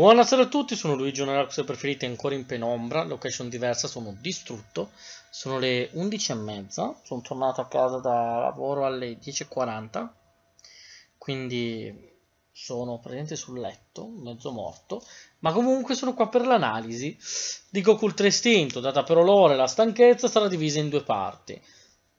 Buonasera a tutti, sono Luigi, una Narco se preferite ancora in penombra, location diversa, sono distrutto, sono le 11.30, sono tornato a casa da lavoro alle 10.40, quindi sono presente sul letto, mezzo morto, ma comunque sono qua per l'analisi di Goku Ultra Istinto, data per e la stanchezza sarà divisa in due parti.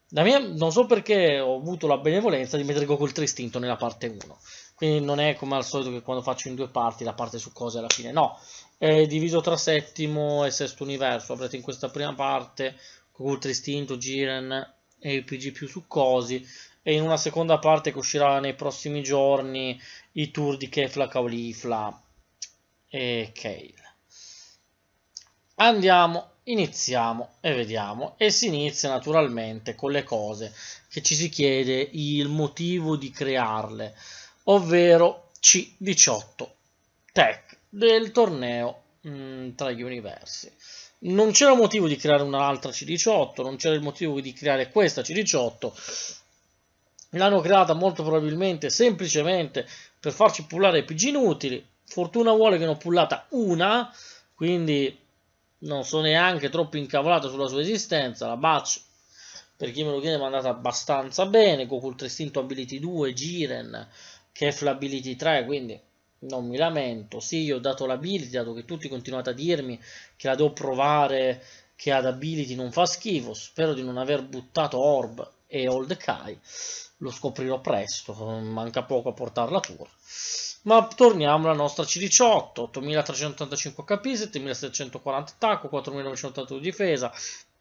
Mia, non so perché ho avuto la benevolenza di mettere Goku Ultra Istinto nella parte 1 quindi non è come al solito che quando faccio in due parti la parte su cose alla fine, no, è diviso tra settimo e sesto universo, avrete in questa prima parte Ultra Istinto, Jiren e il PG più su cosi e in una seconda parte che uscirà nei prossimi giorni i tour di Kefla, Caulifla e Kale. Andiamo iniziamo e vediamo e si inizia naturalmente con le cose che ci si chiede il motivo di crearle ovvero C18 Tech del torneo mh, mm, tra gli universi. Non c'era motivo di creare un'altra C18, non c'era il motivo di creare questa C18, l'hanno creata molto probabilmente semplicemente per farci pullare i PG inutili. Fortuna vuole che ne ho pullata una, quindi non sono neanche troppo incavolato sulla sua esistenza. La Batch, per chi me lo chiede, è andata abbastanza bene. Gokul 3 Instinto Ability 2, Jiren, che è sull'ability 3, quindi non mi lamento. Sì, io ho dato l'ability, dato che tutti continuate a dirmi che la devo provare, che ad ability non fa schifo. Spero di non aver buttato Orb e Old Kai. Lo scoprirò presto, manca poco a portarla pure. Ma torniamo alla nostra C18, 8385 HP, 7740 attacco, 4982 difesa,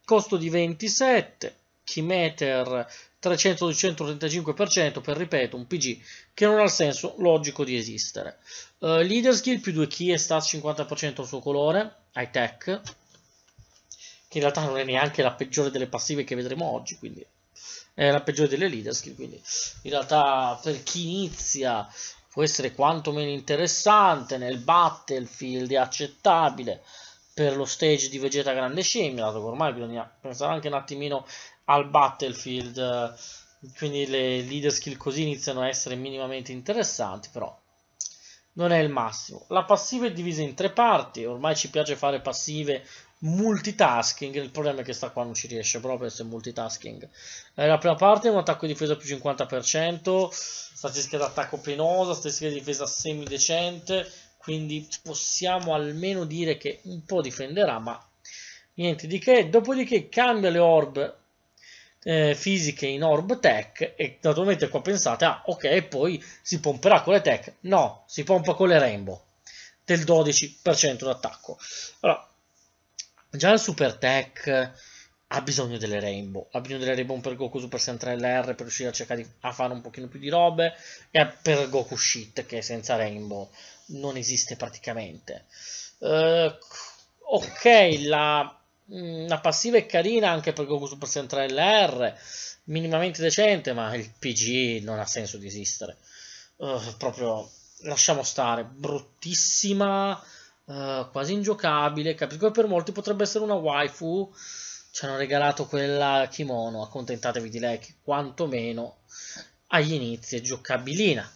costo di 27, Kimeter 300 135 per, ripeto, un PG che non ha il senso logico di esistere. Uh, leader skill più 2 key e stats 50% al suo colore, high tech, che in realtà non è neanche la peggiore delle passive che vedremo oggi, quindi è la peggiore delle leader skill, quindi in realtà per chi inizia può essere quantomeno interessante nel battlefield, è accettabile per lo stage di Vegeta Grande Scimmia, dato che ormai bisogna pensare anche un attimino al Battlefield, eh, quindi le leader skill così iniziano a essere minimamente interessanti, però non è il massimo. La passiva è divisa in tre parti, ormai ci piace fare passive multitasking, il problema è che sta qua non ci riesce proprio a essere multitasking. Eh, la prima parte è un attacco di difesa più 50%, statistica d'attacco penosa, statistica di difesa semidecente, quindi possiamo almeno dire che un po' difenderà, ma niente di che. Dopodiché cambia le orb eh, fisiche in orb tech e naturalmente qua pensate, ah ok, poi si pomperà con le tech. No, si pompa con le rainbow del 12% d'attacco. Allora, già il super tech ha bisogno delle rainbow, ha bisogno delle rainbow per Goku Super Saiyan 3 LR per riuscire a cercare di, a fare un pochino più di robe e per Goku Shit che senza rainbow non esiste praticamente. Uh, ok, la una mm, passiva è carina anche per Goku Super Sentai LR, minimamente decente, ma il PG non ha senso di esistere. Uh, proprio lasciamo stare, bruttissima, uh, quasi ingiocabile. Capisco che per molti potrebbe essere una waifu. Ci hanno regalato quella kimono, accontentatevi di lei che quantomeno agli inizi è giocabilina.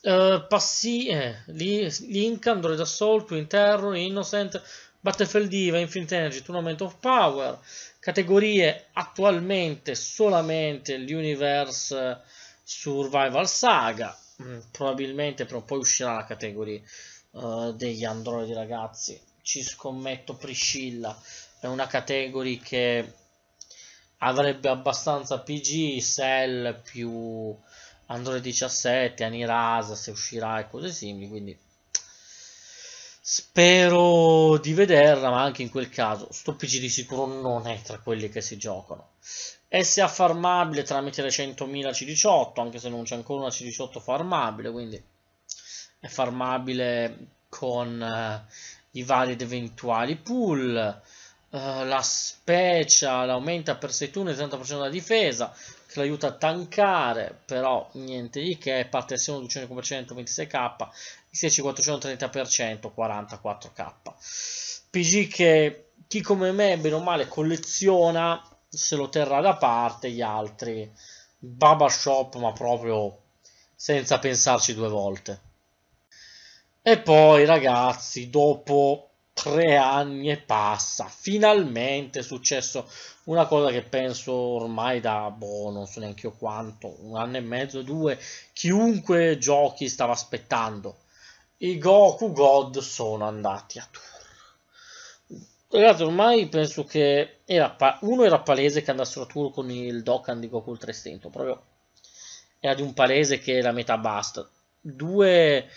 Uh, passi, eh, Link, Android Assault, Twin Terror, Innocent, Battlefield Diva, Infinite Energy, Tournament of Power, categorie attualmente solamente l'Universe eh, Survival Saga, mm, probabilmente però poi uscirà la categoria uh, degli androidi ragazzi, ci scommetto Priscilla, è una categoria che avrebbe abbastanza PG, Cell più Android 17, Anirasa se uscirà e cose simili, quindi Spero di vederla, ma anche in quel caso, sto PG di sicuro non è tra quelli che si giocano. è farmabile tramite le 100.000 C18, anche se non c'è ancora una C18 farmabile, quindi è farmabile con eh, i vari ed eventuali pool. Uh, la special aumenta per 6 turni il 30% della difesa che l'aiuta a tankare però niente di che parte assieme 200% 26k 16430 430%, 44k. PG che chi come me, bene o male, colleziona, se lo terrà da parte, gli altri, Baba Shop, ma proprio senza pensarci due volte. E poi ragazzi, dopo tre anni e passa, finalmente è successo una cosa che penso ormai da, boh, non so neanche io quanto, un anno e mezzo, due, chiunque giochi stava aspettando i Goku God sono andati a tour. Ragazzi, ormai penso che era uno era palese che andassero a tour con il Dokkan di Goku 300, proprio era di un palese che la metà basta. Due,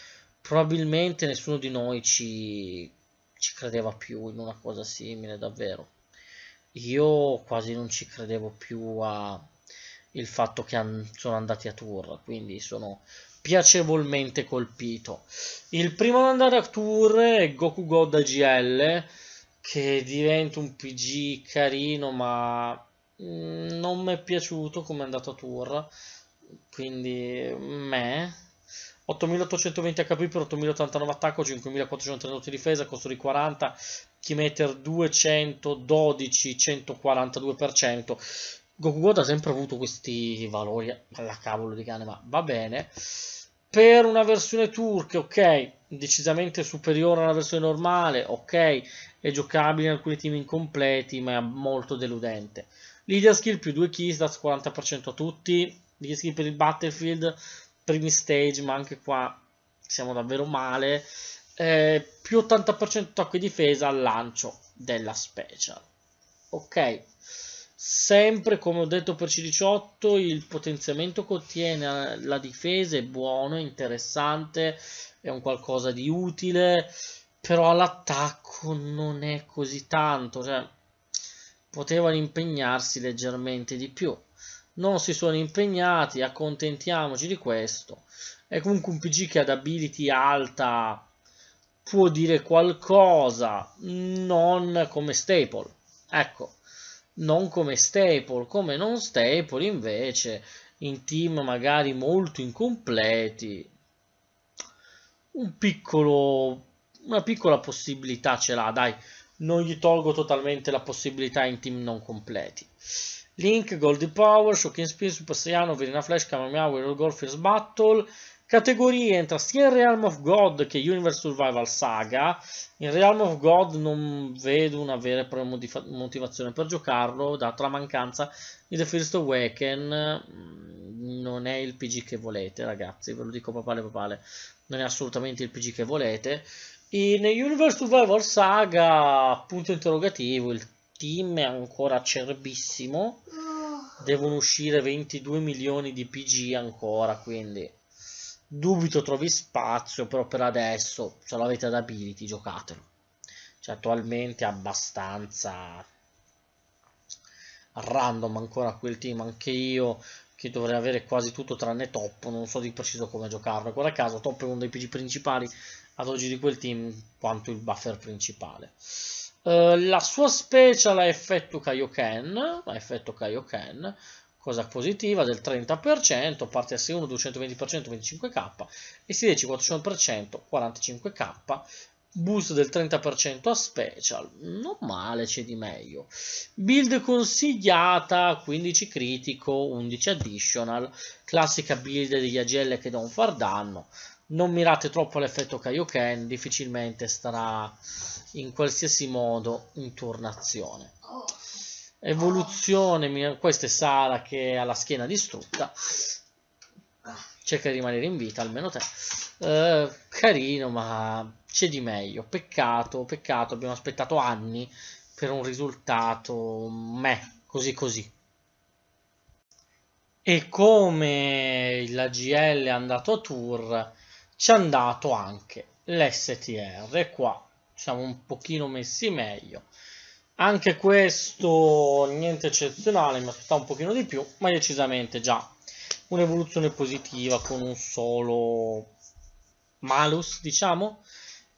probabilmente nessuno di noi ci, ci credeva più in una cosa simile, davvero. Io quasi non ci credevo più a il fatto che sono andati a tour, quindi sono piacevolmente colpito. Il primo ad andare a Tour è Goku God GL, che diventa un PG carino, ma mm, non mi è piaciuto come è andato a tour, quindi me. 8820 HP per 8089 attacco, 5438 difesa, costo di 40, Kimeter 212, 142%. Goku God ha sempre avuto questi valori alla cavolo di cane, ma va bene. Per una versione turca, ok, decisamente superiore alla versione normale, ok, è giocabile in alcuni team incompleti, ma è molto deludente. Leader skill più 2 keys, da 40% a tutti, leader skill per il battlefield, primi stage, ma anche qua siamo davvero male. Eh, più 80% tocco e difesa al lancio della special. Ok. Sempre come ho detto per C18, il potenziamento che ottiene la difesa è buono, interessante, è un qualcosa di utile, però all'attacco non è così tanto, cioè potevano impegnarsi leggermente di più. Non si sono impegnati, accontentiamoci di questo. È comunque un PG che ad ability alta può dire qualcosa, non come staple. Ecco non come staple, come non staple invece in team magari molto incompleti un piccolo una piccola possibilità ce l'ha, dai, non gli tolgo totalmente la possibilità in team non completi. Link, gold Power, Shocking Spin, Super Saiyan, Verena Flash, Kamehameha, Warrior Golf, Battle, Categorie entra sia in Realm of God che Universe Survival Saga. In Realm of God non vedo una vera e propria motivazione per giocarlo, data la mancanza di The First Awaken. Mm, non è il PG che volete, ragazzi, ve lo dico papale papale. Non è assolutamente il PG che volete. In Universe Survival Saga, punto interrogativo, il team è ancora acerbissimo. Oh. Devono uscire 22 milioni di PG ancora, quindi dubito trovi spazio, però per adesso, se lo avete ad ability, giocatelo. Cioè, attualmente è abbastanza random ancora quel team, anche io che dovrei avere quasi tutto tranne top, non so di preciso come giocarlo. Guarda caso, top è uno dei PG principali ad oggi di quel team, quanto il buffer principale. Uh, la sua special ha effetto Kaioken, ha effetto Kaioken, cosa positiva del 30%, parte S1 220% 25k, S10 400% 45k, boost del 30% a special, non male c'è di meglio. Build consigliata, 15 critico, 11 additional, classica build degli AGL che non far danno, non mirate troppo all'effetto Kaioken, difficilmente starà in qualsiasi modo in turnazione. Evoluzione, questa è Sara che ha la schiena distrutta. Cerca di rimanere in vita, almeno te. Eh, carino, ma c'è di meglio. Peccato, peccato, abbiamo aspettato anni per un risultato meh, così così. E come la GL è andato a tour, ci è andato anche l'STR. Qua siamo un pochino messi meglio anche questo niente eccezionale, mi aspettavo un pochino di più, ma decisamente già un'evoluzione positiva con un solo malus, diciamo.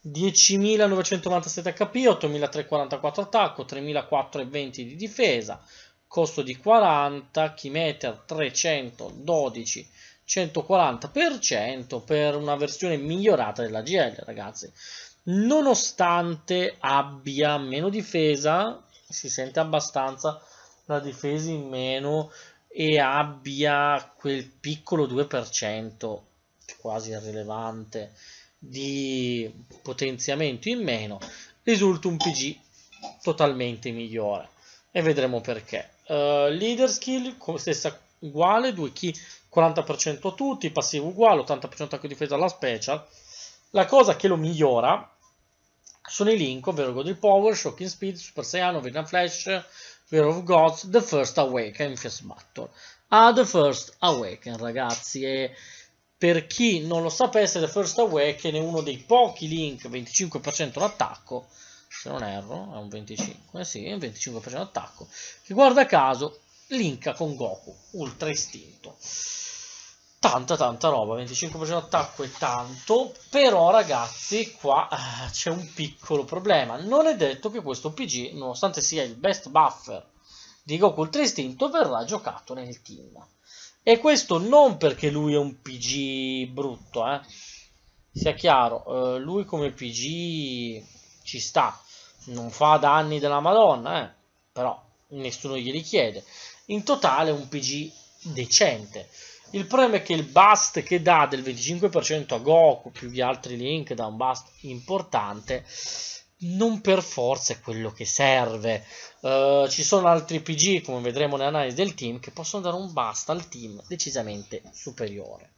10.997 HP, 8.344 attacco, 3.420 di difesa, costo di 40, Kimeter 312, 140% per una versione migliorata della GL, ragazzi nonostante abbia meno difesa, si sente abbastanza la difesa in meno e abbia quel piccolo 2% quasi irrilevante di potenziamento in meno, risulta un PG totalmente migliore e vedremo perché. Uh, leader skill stessa uguale, 2 key 40% a tutti, passivo uguale, 80% anche difesa alla special. La cosa che lo migliora sono i link, ovvero God of Power, Shocking Speed, Super Saiyan, Venom Flash, Fear of Gods, The First Awaken, Fierce Battle. A ah, The First Awaken, ragazzi, e per chi non lo sapesse, The First Awaken è uno dei pochi link, 25% l'attacco, se non erro, è un 25, eh sì, è un 25% attacco, che guarda caso linka con Goku, Ultra Istinto tanta tanta roba 25% attacco è tanto però ragazzi qua ah, c'è un piccolo problema non è detto che questo PG nonostante sia il best buffer di Goku Ultra Istinto verrà giocato nel team e questo non perché lui è un PG brutto eh? sia chiaro eh, lui come PG ci sta non fa danni della madonna eh? però nessuno gli richiede in totale è un PG decente il problema è che il bust che dà del 25% a Goku più gli altri link da un bust importante non per forza è quello che serve. Uh, ci sono altri PG, come vedremo nell'analisi del team, che possono dare un basta al team decisamente superiore.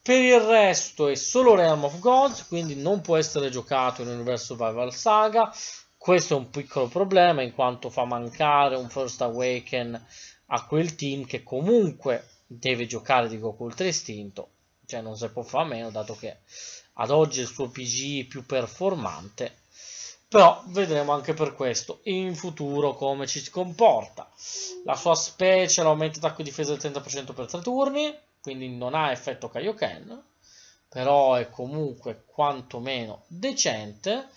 Per il resto è solo Realm of Gods, quindi non può essere giocato in Universo Survival Saga. Questo è un piccolo problema in quanto fa mancare un First Awaken a quel team che comunque deve giocare di Goku Ultra Istinto, cioè non se può fare a meno dato che ad oggi il suo PG è più performante, però vedremo anche per questo in futuro come ci si comporta. La sua specie l'aumento attacco e difesa del 30% per 3 turni, quindi non ha effetto Kaioken, però è comunque quantomeno decente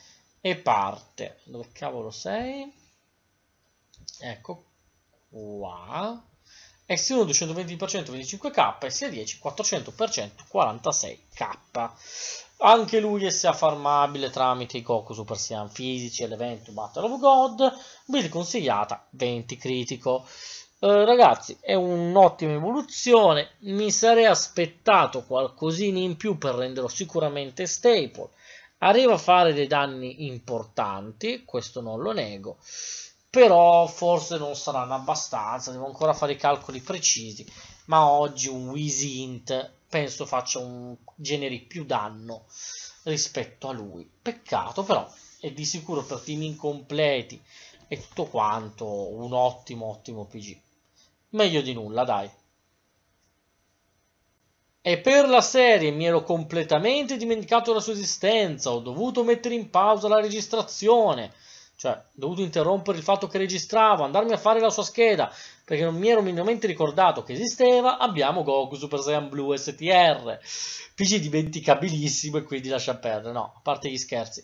e parte. Dove cavolo sei? Ecco qua S1 220% 25K, S10 400% 46K. Anche lui è SEA farmabile tramite i Goku Super Saiyan fisici e l'evento Battle of God, build consigliata 20 critico. Eh, ragazzi, è un'ottima evoluzione, mi sarei aspettato qualcosina in più per renderlo sicuramente staple. Arriva a fare dei danni importanti, questo non lo nego però forse non saranno abbastanza, devo ancora fare i calcoli precisi, ma oggi un Wisint penso faccia un generi più danno rispetto a lui. Peccato però, è di sicuro per team incompleti e tutto quanto un ottimo ottimo PG. Meglio di nulla, dai. E per la serie mi ero completamente dimenticato della sua esistenza, ho dovuto mettere in pausa la registrazione cioè, dovuto interrompere il fatto che registravo, andarmi a fare la sua scheda, perché non mi ero minimamente ricordato che esisteva, abbiamo Goku Super Saiyan Blue STR. PC dimenticabilissimo e quindi lascia perdere, no, a parte gli scherzi.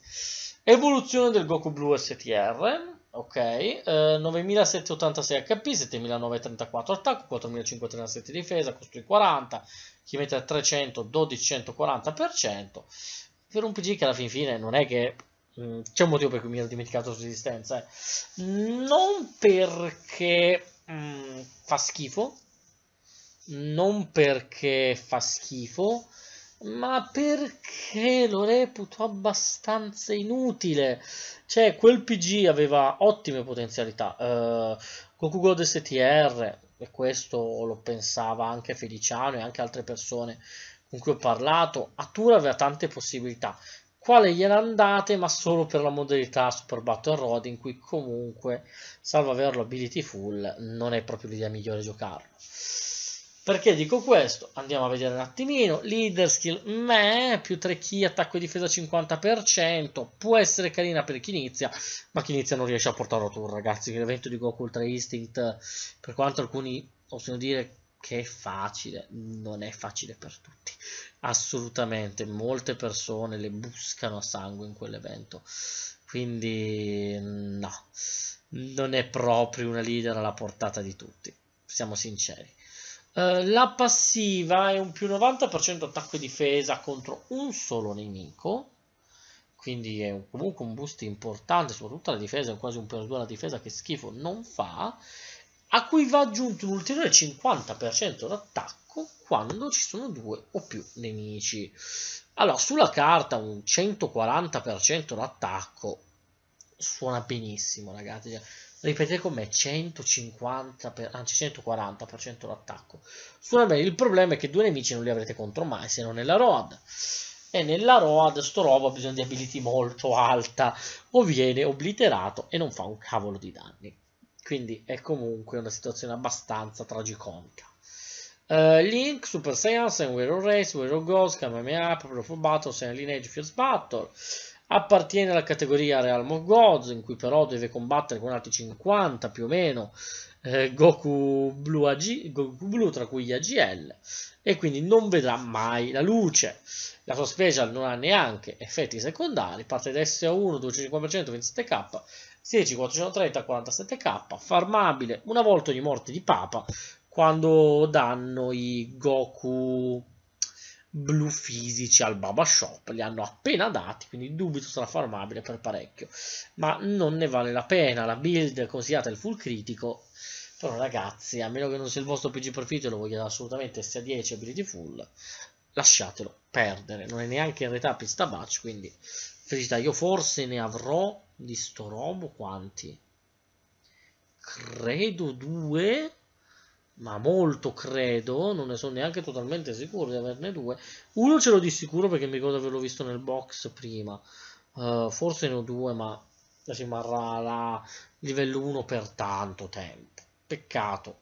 Evoluzione del Goku Blue STR, ok, eh, 9786 HP, 7934 attacco, 4537 difesa, costrui 40, chi mette a 300, 1240%, per un PG che alla fin fine non è che Mm, c'è un motivo per cui mi ero dimenticato su Resistenza. Eh. Non perché mh, mm, fa schifo, non perché fa schifo, ma perché lo reputo abbastanza inutile. Cioè, quel PG aveva ottime potenzialità. Uh, Goku God STR, e questo lo pensava anche Feliciano e anche altre persone con cui ho parlato, Atura aveva tante possibilità quale gliela andate ma solo per la modalità Super Battle Road in cui comunque salvo averlo ability full non è proprio l'idea migliore giocarlo perché dico questo? Andiamo a vedere un attimino. Leader skill, meh, più 3 chi, attacco e difesa 50%. Può essere carina per chi inizia, ma chi inizia non riesce a portarlo a tour, ragazzi. L'evento di Goku Ultra Instinct, per quanto alcuni possono dire che è facile, non è facile per tutti, assolutamente, molte persone le buscano a sangue in quell'evento, quindi no, non è proprio una leader alla portata di tutti, siamo sinceri. Uh, la passiva è un più 90% attacco e difesa contro un solo nemico, quindi è comunque un boost importante, soprattutto la difesa, è quasi un per due la difesa che schifo non fa, a cui va aggiunto un ulteriore 50% d'attacco quando ci sono due o più nemici. Allora, sulla carta un 140% d'attacco suona benissimo, ragazzi. Cioè, Ripetete con me, 150 per, anzi 140% d'attacco. Suona bene, il problema è che due nemici non li avrete contro mai, se non nella Road. E nella Road sto roba ha bisogno di ability molto alta, o viene obliterato e non fa un cavolo di danni. Quindi è comunque una situazione abbastanza tragicomica. Uh, Link, Super Saiyan, Wero Race, Wero Ghost, Kamehameha, Pro Battle, Saiyan Lineage, Fierce Battle. Appartiene alla categoria Realm of Gods, in cui però deve combattere con altri 50 più o meno eh, Goku, Blue AG, Goku Blu, tra cui gli AGL, e quindi non vedrà mai la luce. La sua special non ha neanche effetti secondari, parte da SA1, 250%, 27k, 16, 430, 47k, farmabile una volta ogni morte di Papa quando danno i Goku blu fisici al Baba Shop, li hanno appena dati, quindi dubito sarà farmabile per parecchio, ma non ne vale la pena, la build consigliata è il full critico, però ragazzi, a meno che non sia il vostro PG Profit e lo vogliate assolutamente sia 10 ability full, lasciatelo perdere, non è neanche in realtà pista batch, quindi felicità, io forse ne avrò di sto robo quanti? Credo due, ma molto credo, non ne sono neanche totalmente sicuro di averne due. Uno ce l'ho di sicuro perché mi ricordo averlo visto nel box prima. Uh, forse ne ho due, ma rimarrà la livello 1 per tanto tempo. Peccato.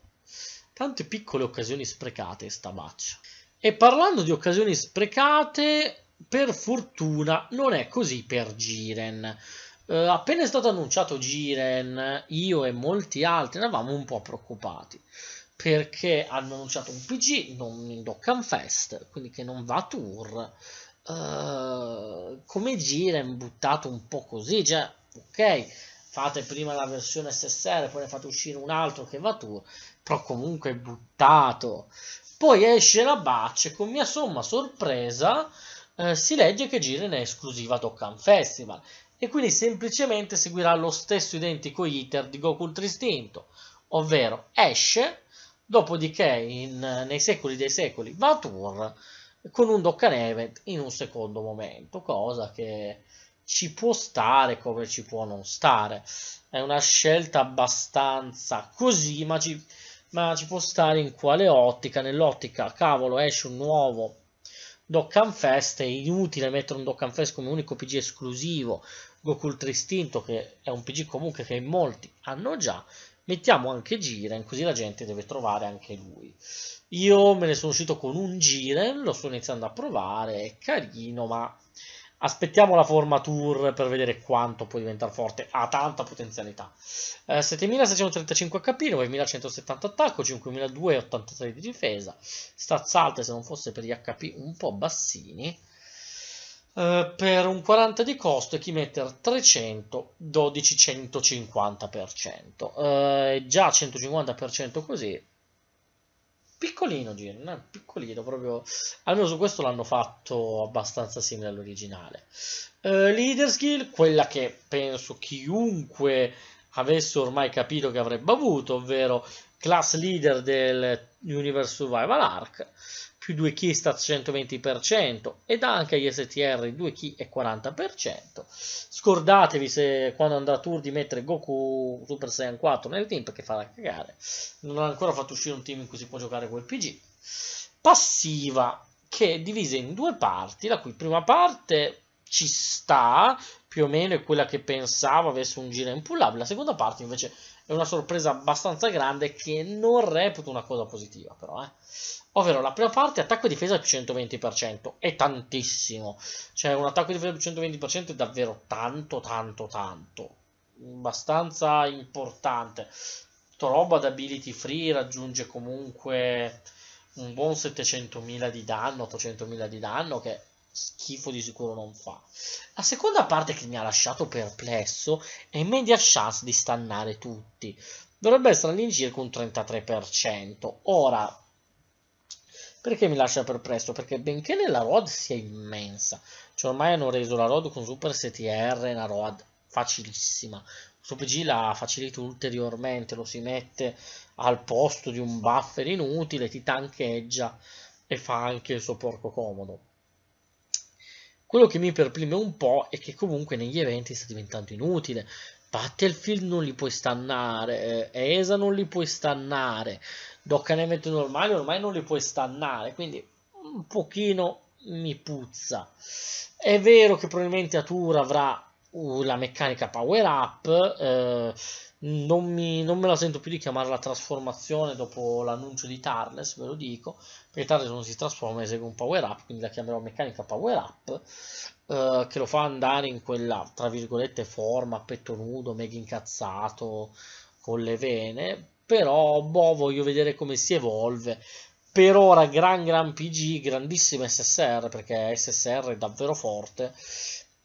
Tante piccole occasioni sprecate sta baccia. E parlando di occasioni sprecate, per fortuna non è così per Giren. Uh, appena è stato annunciato Jiren, io e molti altri eravamo un po' preoccupati perché hanno annunciato un PG, non in Dokkan Fest, quindi che non va a tour. Uh, come Jiren buttato un po' così, cioè, ok, fate prima la versione SSR, poi ne fate uscire un altro che va a tour, però comunque buttato. Poi esce la e con mia somma sorpresa. Eh, si legge che Jiren è esclusiva Dokkan Festival e quindi semplicemente seguirà lo stesso identico iter di Goku Tristinto, ovvero esce, dopodiché in, nei secoli dei secoli va a tour con un Dokkan in un secondo momento, cosa che ci può stare come ci può non stare. È una scelta abbastanza così, ma ci, ma ci può stare in quale ottica? Nell'ottica, cavolo, esce un nuovo Dock and Fest è inutile mettere un Dock and Fest come unico PG esclusivo Goku Ultra Istinto che è un PG comunque che molti hanno già mettiamo anche Giren così la gente deve trovare anche lui io me ne sono uscito con un Giren lo sto iniziando a provare è carino ma Aspettiamo la forma tour per vedere quanto può diventare forte. Ha tanta potenzialità. Eh, 7635 HP, 9170 attacco, 5283 di difesa. Stats alte se non fosse per gli HP un po' bassini. Eh, per un 40 di costo e chi mette 312 150%. Eh, già 150% così piccolino Giro, eh, piccolino proprio, almeno su questo l'hanno fatto abbastanza simile all'originale. Uh, eh, Leaders Guild, quella che penso chiunque avesse ormai capito che avrebbe avuto, ovvero class leader del Universe Survival Arc, sui 2 key sta al 120% ed anche gli STR 2 key e 40%. Scordatevi se quando andrà a tour di mettere Goku Super Saiyan 4 nel team perché farà cagare. Non ha ancora fatto uscire un team in cui si può giocare quel PG. Passiva che è divisa in due parti, la cui prima parte ci sta, più o meno è quella che pensavo avesse un giro impullabile, la seconda parte invece è una sorpresa abbastanza grande che non reputo una cosa positiva però, eh. Ovvero la prima parte attacco e difesa più 120%, è tantissimo, cioè un attacco e difesa più 120% è davvero tanto tanto tanto, abbastanza importante. Roba ad ability free raggiunge comunque un buon 700.000 di danno, 800.000 di danno che schifo di sicuro non fa. La seconda parte che mi ha lasciato perplesso è media chance di stannare tutti. Dovrebbe essere all'incirca un 33%. Ora, perché mi lascia perplesso? Perché benché nella ROD sia immensa, cioè ormai hanno reso la ROD con Super STR una ROD facilissima. Su PG la facilita ulteriormente, lo si mette al posto di un buffer inutile, ti tancheggia e fa anche il suo porco comodo. Quello che mi perplime un po' è che comunque negli eventi sta diventando inutile. Battlefield non li puoi stannare, eh, ESA non li puoi stannare, Doccanement normale ormai non li puoi stannare, quindi un pochino mi puzza. È vero che probabilmente Atura avrà uh, la meccanica power up, eh, non, mi, non, me la sento più di chiamarla trasformazione dopo l'annuncio di Tarles, ve lo dico, perché Tarles non si trasforma, esegue un power up, quindi la chiamerò meccanica power up, eh, che lo fa andare in quella, tra virgolette, forma, petto nudo, mega incazzato, con le vene, però boh, voglio vedere come si evolve. Per ora gran gran PG, grandissimo SSR, perché SSR è davvero forte,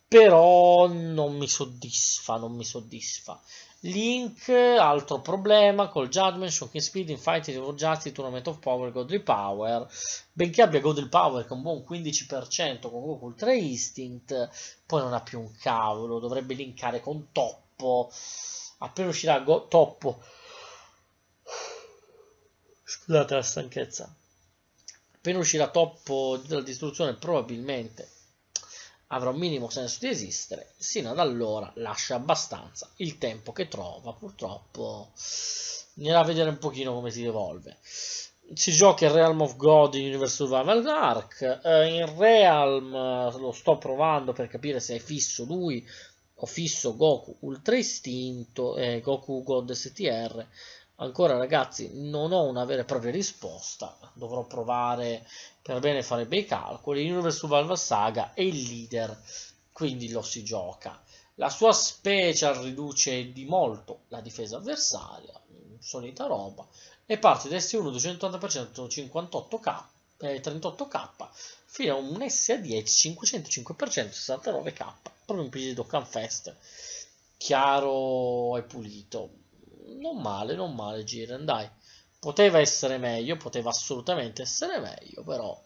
però non mi soddisfa, non mi soddisfa. Link, altro problema col Judgment, Shocking Speed, Infinity, Revolgiati, Tournament of Power, Godly Power. Benché abbia Godly Power che è un buon 15% con Goku Ultra Instinct, poi non ha più un cavolo, dovrebbe linkare con Toppo. Appena uscirà Go Toppo... Scusate la stanchezza. Appena uscirà Toppo della distruzione probabilmente avrà un minimo senso di esistere, sino ad allora lascia abbastanza il tempo che trova, purtroppo a vedere un pochino come si evolve. Si gioca in Realm of God in Universal Survival Dark, eh, in Realm eh, lo sto provando per capire se è fisso lui o fisso Goku Ultra Istinto eh, Goku God STR Ancora ragazzi non ho una vera e propria risposta, dovrò provare per bene fare bei calcoli, Universe Survival Saga è il leader, quindi lo si gioca. La sua special riduce di molto la difesa avversaria, solita roba, e parte da S1 280% 58k, eh, 38k fino a un SA10 505% 69k, proprio in PC Dokkan Fest, chiaro e pulito. Non male, non male Jiren, dai. Poteva essere meglio, poteva assolutamente essere meglio, però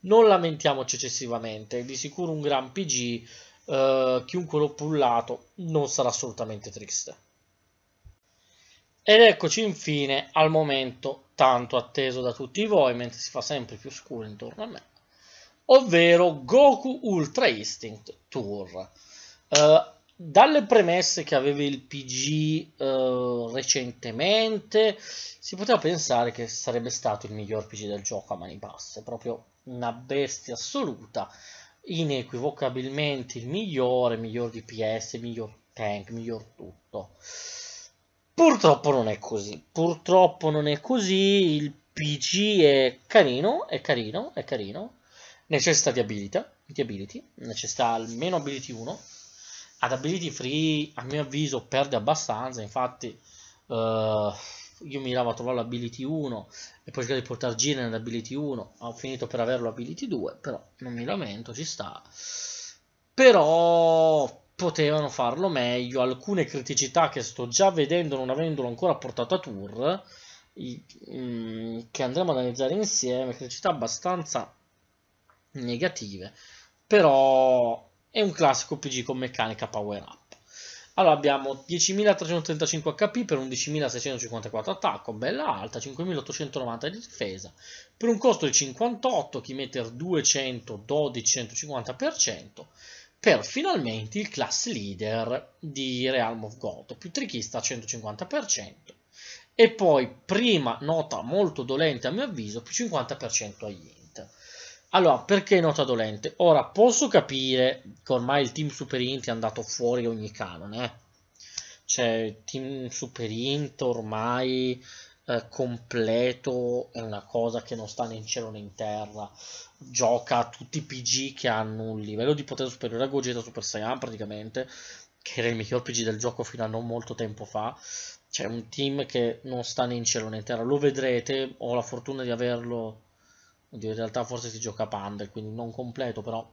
non lamentiamoci eccessivamente. Di sicuro un gran PG, eh, chiunque l'ho pullato, non sarà assolutamente triste. Ed eccoci infine al momento tanto atteso da tutti voi, mentre si fa sempre più scuro intorno a me, ovvero Goku Ultra Instinct Tour. Uh, dalle premesse che aveva il PG eh, recentemente, si poteva pensare che sarebbe stato il miglior PG del gioco a mani basse, proprio una bestia assoluta, inequivocabilmente il migliore, miglior DPS, miglior tank, miglior tutto. Purtroppo non è così, purtroppo non è così, il PG è carino, è carino, è carino, necessita di abilità, di ability necessita almeno ability 1, ad ability free a mio avviso perde abbastanza infatti eh, io miravo a trovare l'ability 1 e poi cercare di portare Jiren nell'ability 1 ho finito per averlo ability 2 però non mi lamento ci sta però potevano farlo meglio alcune criticità che sto già vedendo non avendolo ancora portato a tour mm, che andremo ad analizzare insieme criticità abbastanza negative però e un classico PG con meccanica power up. Allora abbiamo 10.335 HP per 11.654 attacco, bella alta, 5.890 di difesa, per un costo di 58, Kimeter 200, 12, 150%, per finalmente il class leader di Realm of God, più trichista 150%, e poi prima nota molto dolente a mio avviso, più 50% a Yin. Allora, perché nota dolente? Ora, posso capire che ormai il team Super Int è andato fuori ogni canone, eh. cioè il team Super Int ormai eh, completo è una cosa che non sta né in cielo né in terra, gioca tutti i PG che hanno un livello di potere superiore a Gogeta Super Saiyan praticamente, che era il miglior PG del gioco fino a non molto tempo fa, c'è cioè, un team che non sta né in cielo né in terra, lo vedrete, ho la fortuna di averlo in realtà forse si gioca Pandel, quindi non completo, però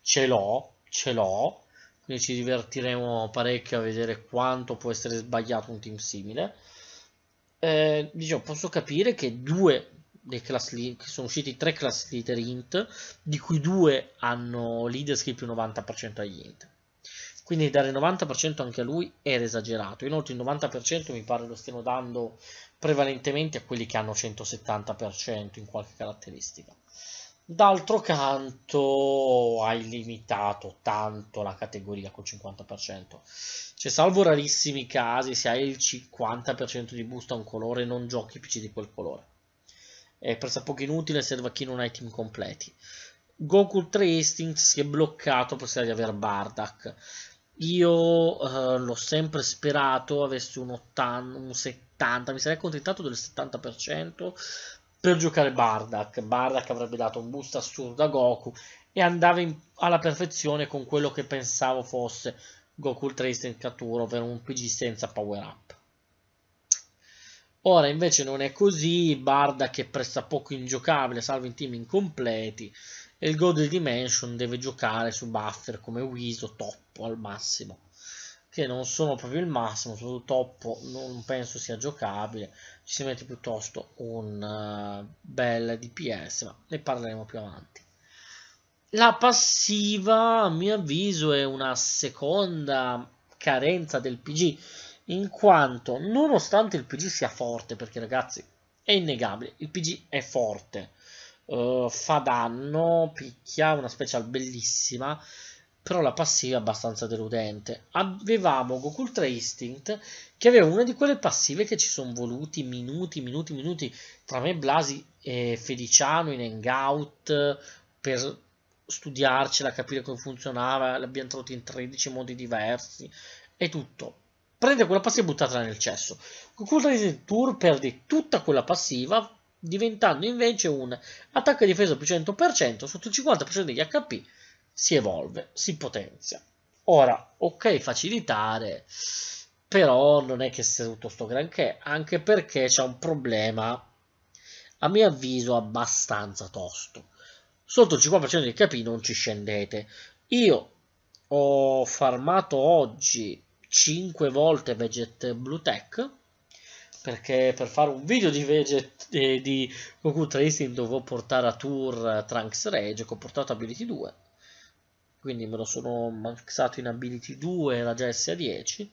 ce l'ho, ce l'ho. Quindi ci divertiremo parecchio a vedere quanto può essere sbagliato un team simile. Eh, diciamo, posso capire che due dei class leader, sono usciti tre class leader int, di cui due hanno leadership più 90% agli int. Quindi dare il 90% anche a lui era esagerato. Inoltre il 90% mi pare lo stiano dando prevalentemente a quelli che hanno 170% in qualche caratteristica. D'altro canto hai limitato tanto la categoria col 50%. Cioè, salvo rarissimi casi, se hai il 50% di boost a un colore, non giochi PC di quel colore. È per poco inutile, serve a chi non ha i team completi. Goku 3 Instinct si è bloccato per di aver Bardak. Io eh, l'ho sempre sperato avesse un 80, un 70, mi sarei accontentato del 70% per giocare Bardak. Bardak avrebbe dato un boost assurdo a Goku e andava in, alla perfezione con quello che pensavo fosse Goku Ultra Instant Caturo, ovvero un PG senza power up. Ora invece non è così, Bardak è pressappoco ingiocabile, salvo in team incompleti e il Godel Dimension deve giocare su buffer come Wiso, Toppo al massimo che non sono proprio il massimo, soprattutto Toppo non penso sia giocabile ci si mette piuttosto un uh, bel DPS ma ne parleremo più avanti la passiva a mio avviso è una seconda carenza del PG in quanto nonostante il PG sia forte perché ragazzi è innegabile il PG è forte uh, fa danno, picchia, una special bellissima, però la passiva è abbastanza deludente. Avevamo Goku Ultra Instinct che aveva una di quelle passive che ci sono voluti minuti, minuti, minuti tra me, Blasi e Feliciano in hangout per studiarcela, capire come funzionava, l'abbiamo trovata in 13 modi diversi e tutto. Prende quella passiva e buttatela nel cesso. Goku Ultra Instinct Tour perde tutta quella passiva diventando invece un attacco e difesa più 100%, sotto il 50% degli HP si evolve, si potenzia. Ora, ok, facilitare, però non è che sia tutto sto granché, anche perché c'è un problema, a mio avviso, abbastanza tosto. Sotto il 50% degli HP non ci scendete. Io ho farmato oggi 5 volte Veget Blue Tech, perché per fare un video di Veget eh, di Goku Tracing dovevo portare a tour eh, Trunks Rage, ho portato Ability 2 quindi me lo sono maxato in Ability 2 la GS a 10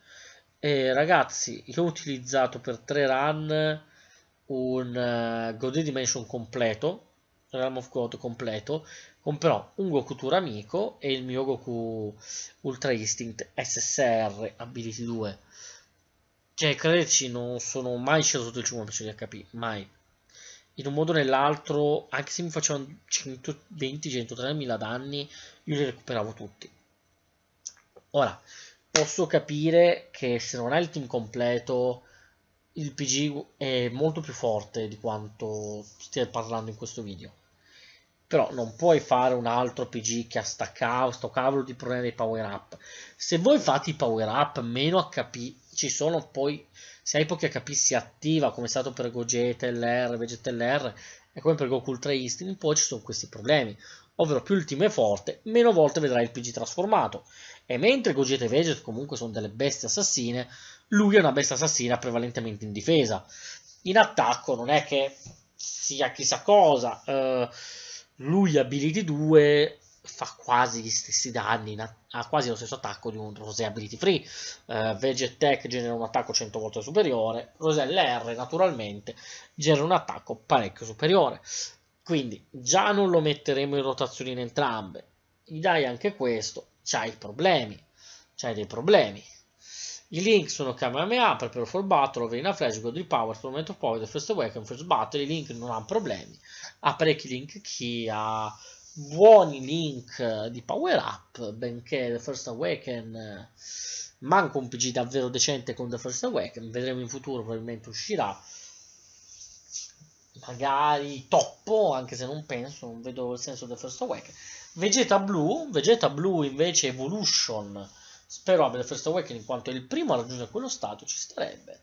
e ragazzi io ho utilizzato per 3 run un uh, eh, Godet Dimension completo Realm of God completo con però un Goku Tour amico e il mio Goku Ultra Instinct SSR Ability 2 cioè, crederci, non sono mai sceso sotto il 50% di HP, mai. In un modo o nell'altro, anche se mi facevano 120-130.000 danni, io li recuperavo tutti. Ora, posso capire che se non hai il team completo, il PG è molto più forte di quanto stia parlando in questo video. Però non puoi fare un altro PG che ha sta sto cavolo di problema dei power up. Se voi fate i power up meno HP ci sono poi, se hai pochi HP si attiva, come è stato per Gogeta LR, Vegeta LR e come per GoCultra Instinct, poi ci sono questi problemi. Ovvero più il team è forte, meno volte vedrai il PG trasformato. E mentre Gogeta e Vegeta comunque sono delle bestie assassine, lui è una bestia assassina prevalentemente in difesa. In attacco non è che sia chissà cosa. Uh, lui ability 2 fa quasi gli stessi danni, ha quasi lo stesso attacco di un Rosé Ability Free. Uh, Vegetech genera un attacco 100 volte superiore, Rosella R naturalmente genera un attacco parecchio superiore. Quindi già non lo metteremo in rotazione in entrambe. Gli dai anche questo, c'hai problemi, c'hai dei problemi. I link sono Kamehameha, Prepare for Battle, Overina Flash, God Power, Torment of Power, The First Awaken, First Battle, i link non hanno problemi, ha parecchi link chi ha buoni link di power up, benché The First Awaken manca un PG davvero decente con The First Awaken, vedremo in futuro, probabilmente uscirà. Magari toppo, anche se non penso, non vedo il senso The First Awaken. Vegeta Blue, Vegeta Blue invece Evolution, spero abbia The First Awaken in quanto è il primo a raggiungere quello stato, ci starebbe.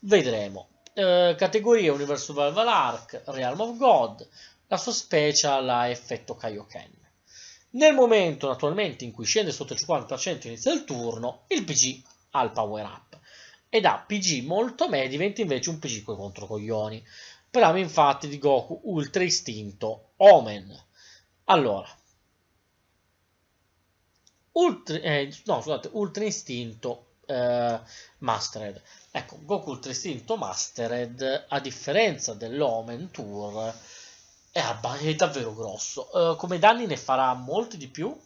Vedremo. Eh, categoria Universo Valve Arc, Realm of God, la sua special ha effetto Kaioken. Nel momento naturalmente in cui scende sotto il 50% inizia il turno, il PG ha il power up. E da PG molto me diventa invece un PG coi coglioni. Parliamo infatti di Goku Ultra Istinto Omen. Allora, Ultra, eh, no, scusate, Ultra Istinto eh, Mastered. Ecco, Goku Ultra Istinto Mastered, a differenza dell'Omen Tour, è, eh, è davvero grosso. Uh, come danni ne farà molti di più,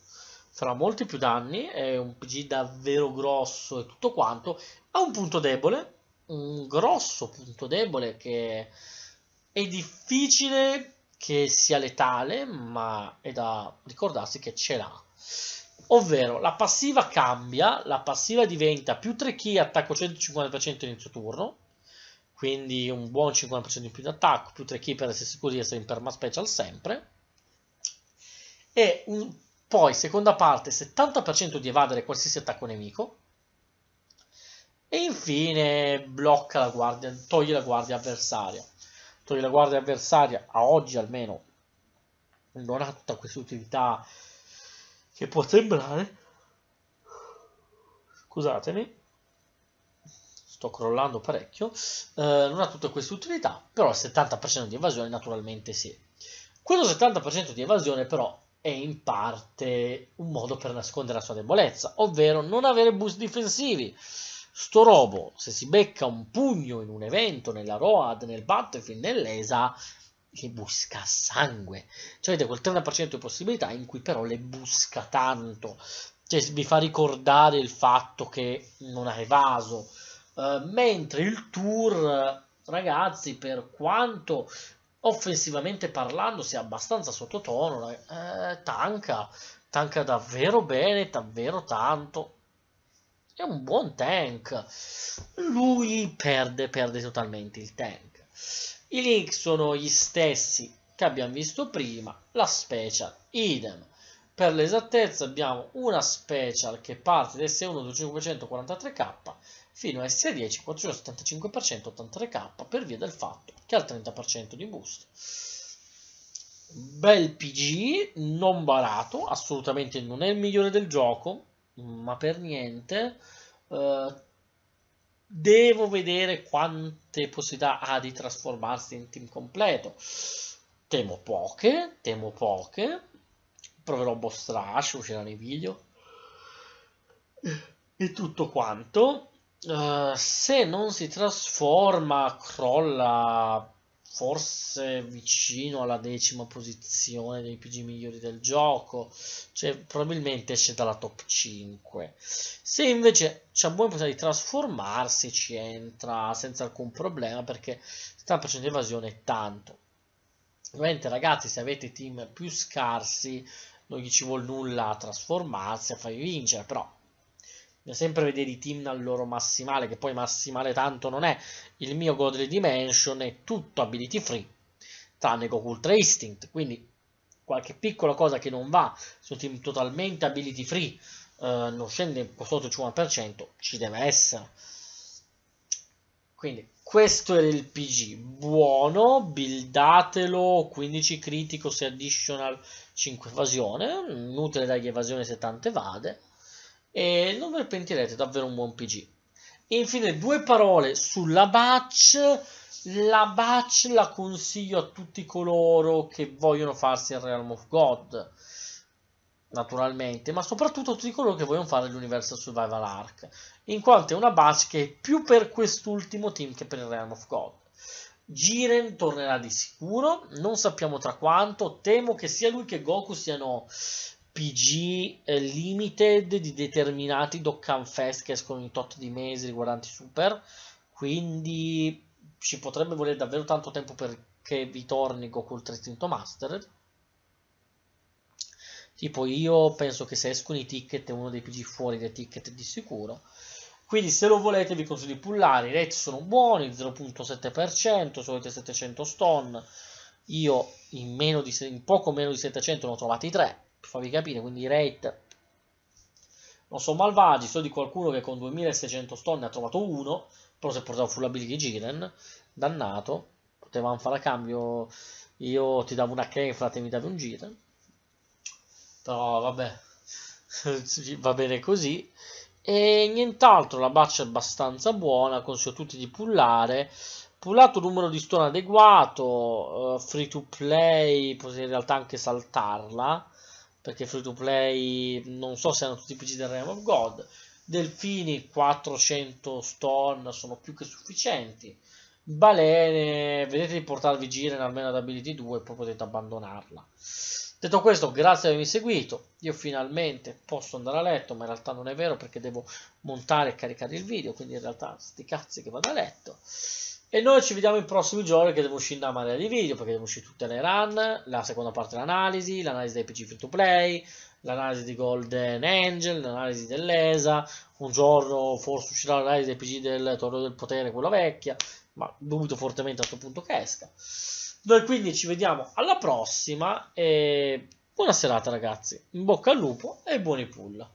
farà molti più danni, è un PG davvero grosso e tutto quanto. Ha un punto debole, un grosso punto debole che è difficile che sia letale, ma è da ricordarsi che ce l'ha. Ovvero la passiva cambia, la passiva diventa più 3 key, attacco 150% inizio turno, quindi un buon 50% in più di attacco, più 3 keeper se sicuri di essere in perma special sempre. E un, poi, seconda parte, 70% di evadere qualsiasi attacco nemico. E infine blocca la guardia, toglie la guardia avversaria. Toglie la guardia avversaria, a oggi almeno, non ha tutta questa utilità che può sembrare. Scusatemi sto crollando parecchio, eh, non ha tutte queste utilità, però il 70% di evasione naturalmente sì. Quello 70% di evasione però è in parte un modo per nascondere la sua debolezza, ovvero non avere boost difensivi. Sto robo, se si becca un pugno in un evento, nella ROAD, nel Battlefield, nell'ESA, le busca sangue. Cioè avete quel 30% di possibilità in cui però le busca tanto. Cioè vi fa ricordare il fatto che non ha evaso, eh, mentre il tour, ragazzi, per quanto offensivamente parlando sia abbastanza sottotono, eh, tanca, tanca davvero bene, davvero tanto. È un buon tank. Lui perde, perde totalmente il tank. I link sono gli stessi che abbiamo visto prima, la special, idem. Per l'esattezza abbiamo una special che parte da S1 2543K fino a S10 475% 83k per via del fatto che ha il 30% di boost. Bel PG, non barato, assolutamente non è il migliore del gioco, ma per niente. Uh, devo vedere quante possibilità ha di trasformarsi in team completo. Temo poche, temo poche. Proverò Boss Rush, usciranno i video. E tutto quanto eh, se non si trasforma, crolla forse vicino alla decima posizione dei PG migliori del gioco, cioè probabilmente esce dalla top 5. Se invece c'è un buon possibilità di trasformarsi, ci entra senza alcun problema perché sta facendo evasione tanto. Ovviamente ragazzi, se avete team più scarsi, non gli ci vuole nulla a trasformarsi, a farvi vincere, però sempre vedere i team al loro massimale, che poi massimale tanto non è. Il mio Godly Dimension è tutto ability free, tranne Goku Ultra Instinct, quindi qualche piccola cosa che non va su team totalmente ability free, eh, non scende sotto il 50%, ci deve essere. Quindi questo è il PG, buono, buildatelo, 15 critico se additional, 5 evasione, inutile dargli evasione se tante vade, e non ve ne pentirete, è davvero un buon PG. E infine due parole sulla batch. La batch la consiglio a tutti coloro che vogliono farsi il Realm of God, naturalmente, ma soprattutto a tutti coloro che vogliono fare l'Universal Survival Arc, in quanto è una batch che è più per quest'ultimo team che per il Realm of God. Jiren tornerà di sicuro, non sappiamo tra quanto, temo che sia lui che Goku siano PG eh, limited di determinati Dokkan Fest che escono in tot di mesi riguardanti Super, quindi ci potrebbe volere davvero tanto tempo perché vi torni Goku il Trittinto Mastered. Tipo io penso che se escono i ticket è uno dei PG fuori dai ticket di sicuro. Quindi se lo volete vi consiglio di pullare, i rate sono buoni, 0.7%, solite 700 stone, io in, meno di, in poco meno di 700 ne ho trovati 3 per farvi capire, quindi rate non sono malvagi, so di qualcuno che con 2600 stone ne ha trovato uno, però si è portato full ability Giren, dannato, potevamo fare a cambio, io ti davo una Kenfra, te mi davi un Giren, però vabbè, va bene così, e nient'altro, la baccia è abbastanza buona, consiglio a tutti di pullare, pullato numero di stone adeguato, eh, free to play, potete in realtà anche saltarla, perché free to play non so se hanno tutti i PC del Realm of God. Delfini 400 stone sono più che sufficienti. Balene, vedete di portarvi gira in almeno ad Ability 2 e poi potete abbandonarla. Detto questo, grazie di avermi seguito. Io finalmente posso andare a letto, ma in realtà non è vero perché devo montare e caricare il video, quindi in realtà sti cazzi che vado a letto. E noi ci vediamo i prossimi giorni che devo uscire una marea di video, perché devo uscire tutte le run, la seconda parte dell'analisi, l'analisi dei PC free to play, l'analisi di Golden Angel, l'analisi dell'ESA, un giorno forse uscirà l'analisi dei PC del Torneo del Potere, quella vecchia, ma dubito fortemente a questo punto che esca. Noi quindi ci vediamo alla prossima e buona serata ragazzi, in bocca al lupo e buoni pull.